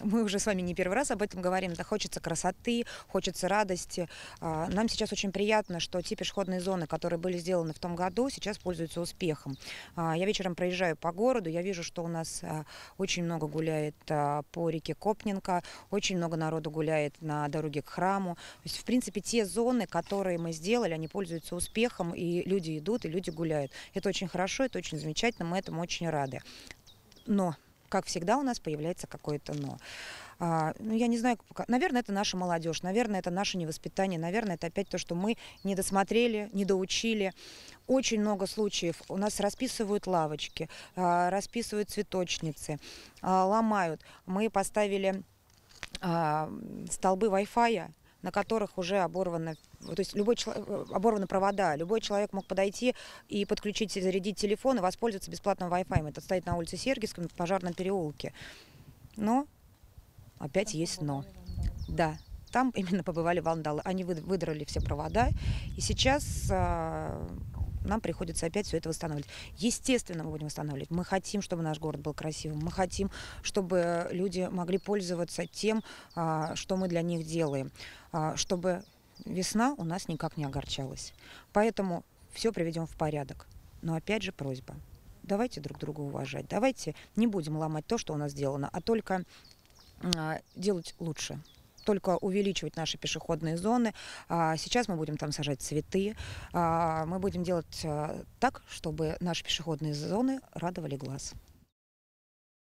мы уже с вами не первый раз об этом говорим, да, хочется красоты, хочется радости. А, нам сейчас очень приятно, что те пешеходные зоны, которые были сделаны в том году, сейчас пользуются успехом. А, я вечером проезжаю по городу, я вижу, что у нас а, очень много гуляет по реке Копненко, очень много народу гуляет на дороге к храму. То есть, в принципе, те зоны, которые мы сделали, они пользуются успехом, и люди идут, и люди гуляют. Это очень хорошо, это очень замечательно, мы этому очень рады. Но как всегда, у нас появляется какое-то «но». А, ну, я не знаю, наверное, это наша молодежь, наверное, это наше невоспитание, наверное, это опять то, что мы не досмотрели, не доучили. Очень много случаев. У нас расписывают лавочки, а, расписывают цветочницы, а, ломают. Мы поставили а, столбы Wi-Fi, на которых уже оборвано, то есть любой э, оборваны провода, любой человек мог подойти и подключить, и зарядить телефон и воспользоваться бесплатным Wi-Fi. Это стоит на улице Сергиевском, в пожарном переулке. Но опять есть но. Да, там именно побывали вандалы. Они выдрали все провода. И сейчас а, нам приходится опять все это восстанавливать. Естественно, мы будем восстанавливать. Мы хотим, чтобы наш город был красивым. Мы хотим, чтобы люди могли пользоваться тем, а, что мы для них делаем. А, чтобы весна у нас никак не огорчалась. Поэтому все приведем в порядок. Но опять же просьба. Давайте друг друга уважать. Давайте не будем ломать то, что у нас сделано, а только а, делать лучше только увеличивать наши пешеходные зоны. А, сейчас мы будем там сажать цветы. А, мы будем делать э, так, чтобы наши пешеходные зоны радовали глаз.